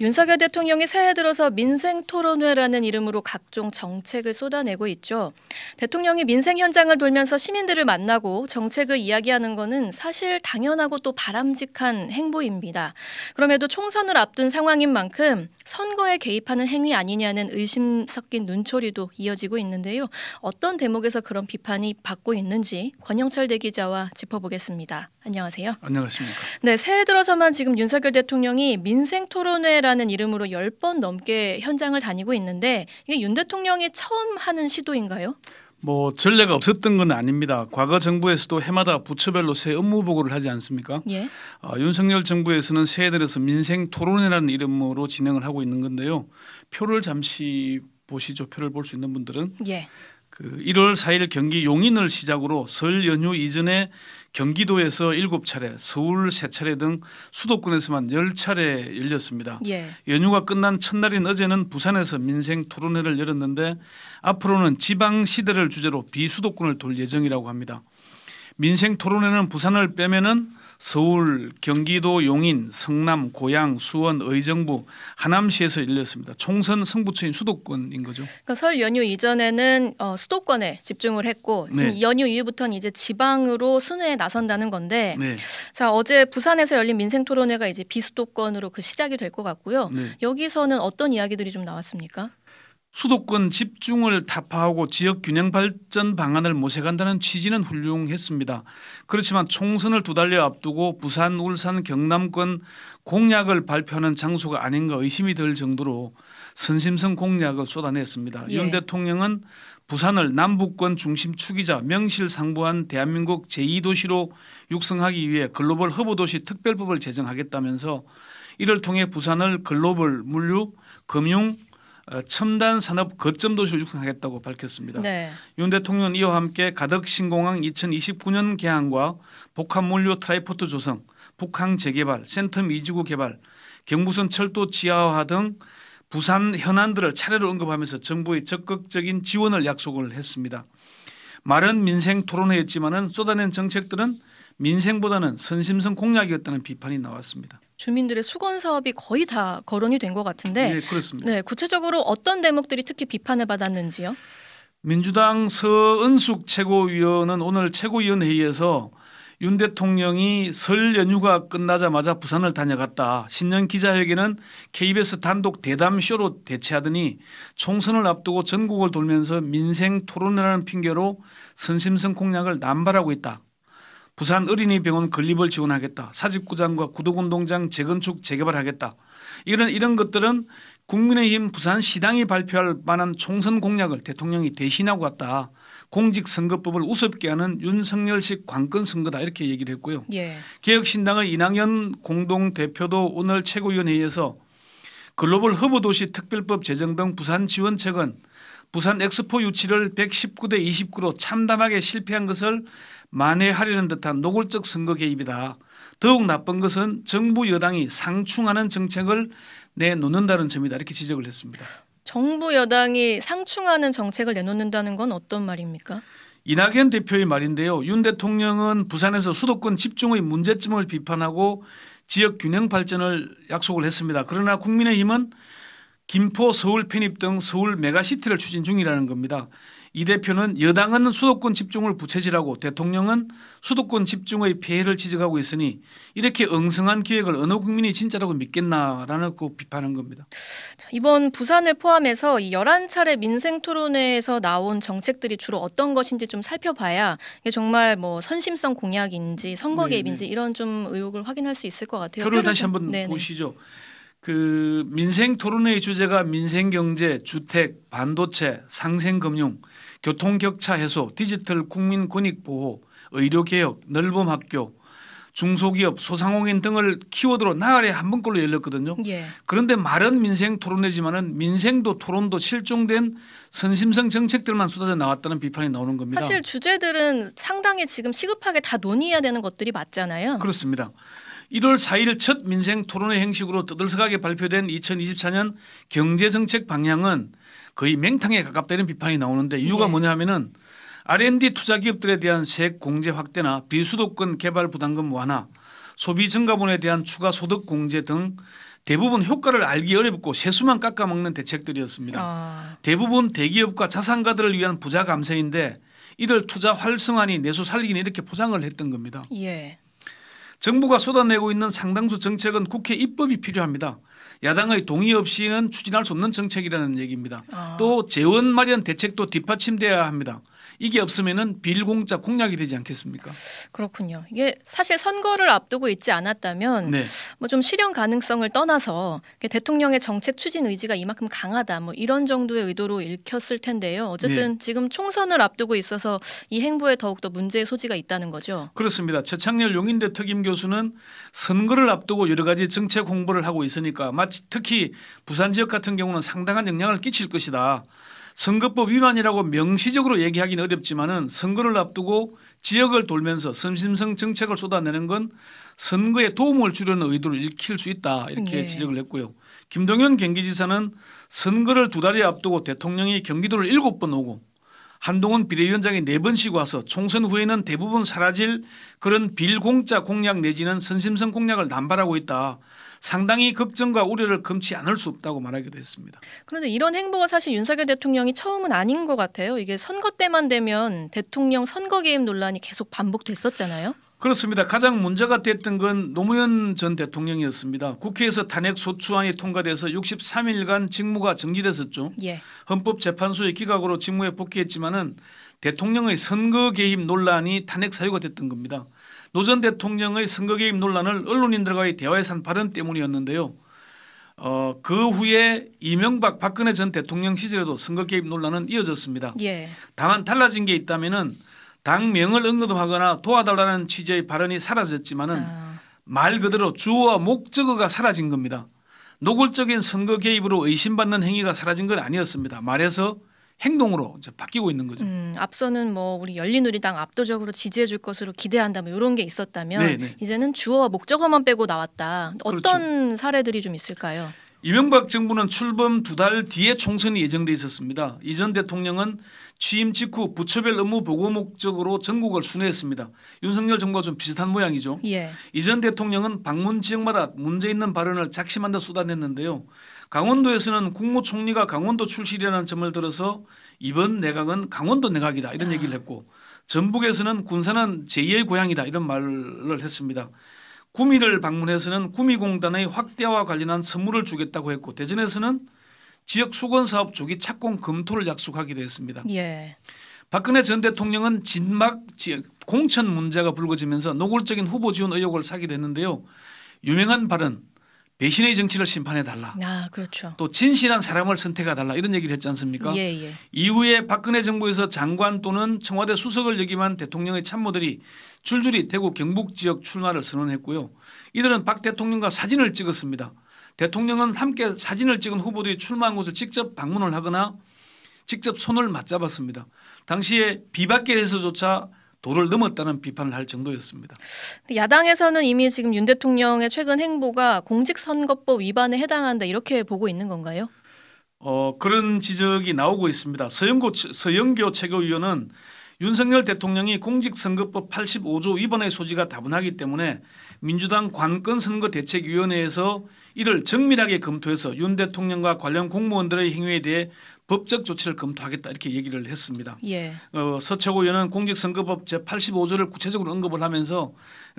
윤석열 대통령이 새해 들어서 민생 토론회라는 이름으로 각종 정책을 쏟아내고 있죠. 대통령이 민생 현장을 돌면서 시민들을 만나고 정책을 이야기하는 것은 사실 당연하고 또 바람직한 행보입니다. 그럼에도 총선을 앞둔 상황인 만큼 선거에 개입하는 행위 아니냐는 의심 섞인 눈초리도 이어지고 있는데요. 어떤 대목에서 그런 비판이 받고 있는지 권영철 대기자와 짚어보겠습니다. 안녕하세요. 안녕하십니까. 네, 새해 들어서만 지금 윤석열 대통령이 민생 토론회라 경선이라는 이름으로 10번 넘게 현장을 다니고 있는데 이게 윤 대통령이 처음 하는 시도인가요? 뭐 전례가 없었던 건 아닙니다. 과거 정부에서도 해마다 부처별로 새 업무 보고를 하지 않습니까? 예. 어, 윤석열 정부에서는 새해 들어서 민생 토론회라는 이름으로 진행을 하고 있는 건데요. 표를 잠시 보시죠. 표를 볼 수 있는 분들은 예. 그 1월 4일 경기 용인을 시작으로 설 연휴 이전에 경기도에서 7차례, 서울 3차례 등 수도권에서만 10차례 열렸습니다. 예. 연휴가 끝난 첫날인 어제는 부산에서 민생 토론회를 열었는데 앞으로는 지방 시대를 주제로 비수도권을 돌 예정이라고 합니다. 민생 토론회는 부산을 빼면은 서울, 경기도 용인, 성남, 고양, 수원, 의정부, 하남시에서 열렸습니다. 총선 승부처인 수도권인 거죠. 그러니까 설 연휴 이전에는 어, 수도권에 집중을 했고 지금 네. 연휴 이후부터는 이제 지방으로 순회에 나선다는 건데 네. 자 어제 부산에서 열린 민생 토론회가 이제 비수도권으로 그 시작이 될 것 같고요. 네. 여기서는 어떤 이야기들이 좀 나왔습니까? 수도권 집중을 타파하고 지역 균형 발전 방안을 모색한다는 취지는 훌륭했습니다. 그렇지만 총선을 두 달여 앞두고 부산, 울산, 경남권 공약을 발표하는 장소가 아닌가 의심이 들 정도로 선심성 공약을 쏟아냈습니다. 예. 윤 대통령은 부산을 남북권 중심 축이자 명실상부한 대한민국 제2도시로 육성하기 위해 글로벌 허브도시 특별법을 제정하겠다면서 이를 통해 부산을 글로벌 물류, 금융, 어, 첨단 산업 거점 도시를 육성하겠다고 밝혔습니다. 네. 윤 대통령은 이와 함께 가덕 신공항 2029년 개항과 복합 물류 트라이포트 조성, 북항 재개발, 센텀 이지구 개발, 경부선 철도 지하화 등 부산 현안들을 차례로 언급하면서 정부의 적극적인 지원을 약속을 했습니다. 말은 민생 토론회였지만은 쏟아낸 정책들은 민생보다는 선심성 공약이었다는 비판이 나왔습니다. 주민들의 수건 사업이 거의 다 거론이 된 것 같은데, 네 그렇습니다. 네 구체적으로 어떤 대목들이 특히 비판을 받았는지요? 민주당 서은숙 최고위원은 오늘 최고위원회의에서 윤 대통령이 설 연휴가 끝나자마자 부산을 다녀갔다. 신년 기자회견은 KBS 단독 대담쇼로 대체하더니 총선을 앞두고 전국을 돌면서 민생 토론회라는 핑계로 선심성 공약을 남발하고 있다. 부산 어린이병원 건립을 지원하겠다. 사직구장과 구독운동장 재건축 재개발하겠다. 이런 이런 것들은 국민의힘 부산시당이 발표할 만한 총선 공약을 대통령이 대신하고 왔다. 공직선거법을 우습게 하는 윤석열식 관건선거다 이렇게 얘기를 했고요. 예. 개혁신당의 이낙연 공동대표도 오늘 최고위원회에서 글로벌 허브도시 특별법 제정 등 부산 지원책은 부산 엑스포 유치를 119대 29로 참담하게 실패한 것을 만회하려는 듯한 노골적 선거 개입이다. 더욱 나쁜 것은 정부 여당이 상충하는 정책을 내놓는다는 점이다. 이렇게 지적을 했습니다. 정부 여당이 상충하는 정책을 내놓는다는 건 어떤 말입니까? 이낙연 대표의 말인데요. 윤 대통령은 부산에서 수도권 집중의 문제점을 비판하고 지역 균형 발전을 약속을 했습니다. 그러나 국민의힘은 김포, 서울 편입 등 서울 메가시티를 추진 중이라는 겁니다. 이 대표는 여당은 수도권 집중을 부채질하고 대통령은 수도권 집중의 폐해를 지적하고 있으니 이렇게 엉성한 기획을 어느 국민이 진짜라고 믿겠나라는 꼭 그 비판한 겁니다. 자, 이번 부산을 포함해서 이 11차례 민생 토론회에서 나온 정책들이 주로 어떤 것인지 좀 살펴봐야 이게 정말 뭐 선심성 공약인지 선거 네, 네. 개입인지 네네. 이런 좀 의혹을 확인할 수 있을 것 같아요. 표를 다시 한번 네, 네. 보시죠. 그 민생 토론회의 주제가 민생 경제, 주택, 반도체, 상생 금융, 교통 격차 해소, 디지털 국민 권익 보호, 의료 개혁, 넓음 학교, 중소기업, 소상공인 등을 키워드로 나날에 한 번꼴로 열렸거든요. 예. 그런데 말은 민생 토론회지만은 민생도 토론도 실종된 선심성 정책들만 쏟아져 나왔다는 비판이 나오는 겁니다. 사실 주제들은 상당히 지금 시급하게 다 논의해야 되는 것들이 맞잖아요. 그렇습니다. 1월 4일 첫 민생 토론회 행식으로 떠들썩하게 발표된 2024년 경제정책 방향은 거의 맹탕에 가깝다는 비판이 나오는데 이유가 네. 뭐냐 하면은 R&D 투자 기업들에 대한 세액 공제 확대나 비수도권 개발 부담금 완화, 소비 증가분에 대한 추가 소득 공제 등 대부분 효과를 알기 어렵고 세수만 깎아먹는 대책들이었습니다. 아. 대부분 대기업과 자산가들을 위한 부자 감세인데 이를 투자 활성화니 내수 살리기니 이렇게 포장을 했던 겁니다. 예. 정부가 쏟아내고 있는 상당수 정책은 국회 입법이 필요합니다. 야당의 동의 없이는 추진할 수 없는 정책이라는 얘기입니다. 아. 또 재원 마련 대책도 뒷받침돼야 합니다. 이게 없으면은 빌공짜 공약이 되지 않겠습니까? 그렇군요. 이게 사실 선거를 앞두고 있지 않았다면 네. 뭐좀 실현 가능성을 떠나서 대통령의 정책 추진 의지가 이만큼 강하다 뭐 이런 정도의 의도로 읽혔을 텐데요. 어쨌든 네. 지금 총선을 앞두고 있어서 이 행보에 더욱더 문제의 소지가 있다는 거죠. 그렇습니다. 최창렬 용인대 특임 교수는 선거를 앞두고 여러 가지 정책 공부를 하고 있으니까 마치 특히 부산 지역 같은 경우는 상당한 영향을 끼칠 것이다. 선거법 위반이라고 명시적으로 얘기하기는 어렵지만은 선거를 앞두고 지역을 돌면서 선심성 정책을 쏟아내는 건 선거에 도움을 주려는 의도를 읽힐 수 있다 이렇게 예. 지적을 했고요. 김동연 경기지사는 선거를 두 달이 앞두고 대통령이 경기도를 일곱 번 오고 한동훈 비례위원장이 네 번씩 와서 총선 후에는 대부분 사라질 그런 빌공짜 공약 내지는 선심성 공약을 남발하고 있다. 상당히 걱정과 우려를 금치 않을 수 없다고 말하기도 했습니다. 그런데 이런 행보가 사실 윤석열 대통령이 처음은 아닌 것 같아요. 이게 선거 때만 되면 대통령 선거 개입 논란이 계속 반복됐었잖아요. 그렇습니다. 가장 문제가 됐던 건 노무현 전 대통령이었습니다. 국회에서 탄핵 소추안이 통과돼서 63일간 직무가 정지됐었죠. 예. 헌법재판소의 기각으로 직무에 복귀했지만은 대통령의 선거 개입 논란이 탄핵 사유가 됐던 겁니다. 노 전 대통령의 선거 개입 논란을 언론인들과의 대화에산 발언 때문이었는데요. 어, 그 후에 이명박 박근혜 전 대통령 시절에도 선거 개입 논란은 이어졌습니다. 예. 다만 달라진 게 있다면은 당명을 언급하거나 도와달라는 취지의 발언이 사라졌지만은 아. 말 그대로 주어와 목적어가 사라진 겁니다. 노골적인 선거 개입으로 의심받는 행위가 사라진 건 아니었습니다. 말에서 행동으로 이제 바뀌고 있는 거죠. 음, 앞서는 뭐 우리 열린우리당 압도적으로 지지해 줄 것으로 기대한다 뭐 이런 게 있었다면 네네. 네. 이제는 주어와 목적어만 빼고 나왔다. 그렇죠. 어떤 그렇죠. 사례들이 좀 있을까요? 이명박 정부는 출범 두 달 뒤에 총선이 예정돼 있었습니다. 이전 대통령은 취임 직후 부처별 업무 보고 목적으로 전국을 순회했습니다. 윤석열 정부와 좀 비슷한 모양이죠. 예. 이전 대통령은 방문 지역마다 문제 있는 발언을 작심한다 쏟아냈는데요. 강원도에서는 국무총리가 강원도 출신이라는 점을 들어서 이번 내각은 강원도 내각이다 이런 아. 얘기를 했고 전북에서는 군산은 제2의 고향이다 이런 말을 했습니다. 구미를 방문해서는 구미공단의 확대와 관련한 선물을 주겠다고 했고 대전에서는 지역 수건 사업 조기 착공 검토를 약속하기도 했습니다. 예. 박근혜 전 대통령은 진막 공천 문제가 불거지면서 노골적인 후보 지원 의혹을 사게 됐는데요. 유명한 발언 배신의 정치를 심판해 달라. 아, 그렇죠. 또 진실한 사람을 선택해 달라 이런 얘기를 했지 않습니까? 예, 예. 이후에 박근혜 정부에서 장관 또는 청와대 수석을 역임한 대통령의 참모들이 줄줄이 대구 경북 지역 출마를 선언했고요. 이들은 박 대통령과 사진을 찍었습니다. 대통령은 함께 사진을 찍은 후보들이 출마한 곳을 직접 방문을 하거나 직접 손을 맞잡았습니다. 당시에 비박계에서조차 도를 넘었다는 비판을 할 정도였습니다. 야당에서는 이미 지금 윤 대통령의 최근 행보가 공직선거법 위반에 해당한다 이렇게 보고 있는 건가요? 어, 그런 지적이 나오고 있습니다. 서영고, 서영교 최고위원은 윤석열 대통령이 공직선거법 85조 위반의 소지가 다분하기 때문에 민주당 관건선거대책위원회에서 이를 정밀하게 검토해서 윤 대통령과 관련 공무원들의 행위에 대해 법적 조치를 검토하겠다 이렇게 얘기를 했습니다. 예. 어, 서초구 의원은 공직선거법 제 85조를 구체적으로 언급을 하면서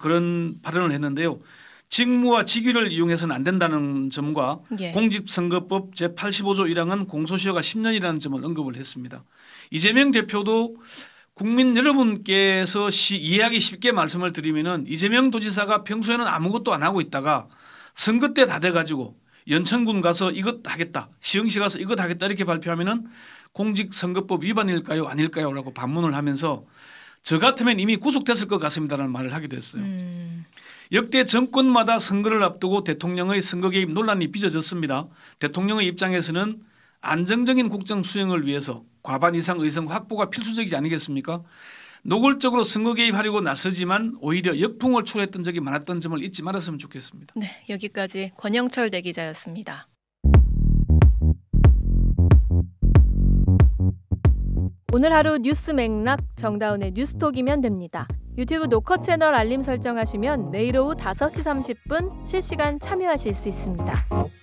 그런 발언을 했는데요. 직무와 직위를 이용해서는 안 된다는 점과 예. 공직선거법 제 85조 1항은 공소시효가 10년이라는 점을 언급을 했습니다. 이재명 대표도 국민 여러분께서 시, 이해하기 쉽게 말씀을 드리면 이재명 도지사가 평소에는 아무것도 안 하고 있다가 선거 때 다 돼가지고 연천군 가서 이것 하겠다. 시흥시 가서 이것 하겠다 이렇게 발표하면은 공직선거법 위반일까요 아닐까요라고 반문을 하면서 저 같으면 이미 구속됐을 것 같습니다라는 말을 하게됐어요 음. 역대 정권마다 선거를 앞두고 대통령의 선거 개입 논란이 빚어졌습니다. 대통령의 입장에서는 안정적인 국정 수행을 위해서 과반 이상 의석 확보가 필수적이지 아니겠습니까? 노골적으로 선거 개입하려고 나서지만 오히려 역풍을 초래했던 적이 많았던 점을 잊지 말았으면 좋겠습니다. 네, 여기까지 권영철 대기자였습니다. 오늘 하루 뉴스 맥락 정다운의 뉴스톡이면 됩니다. 유튜브 노컷 채널 알림 설정하시면 매일 오후 5시 30분 실시간 참여하실 수 있습니다.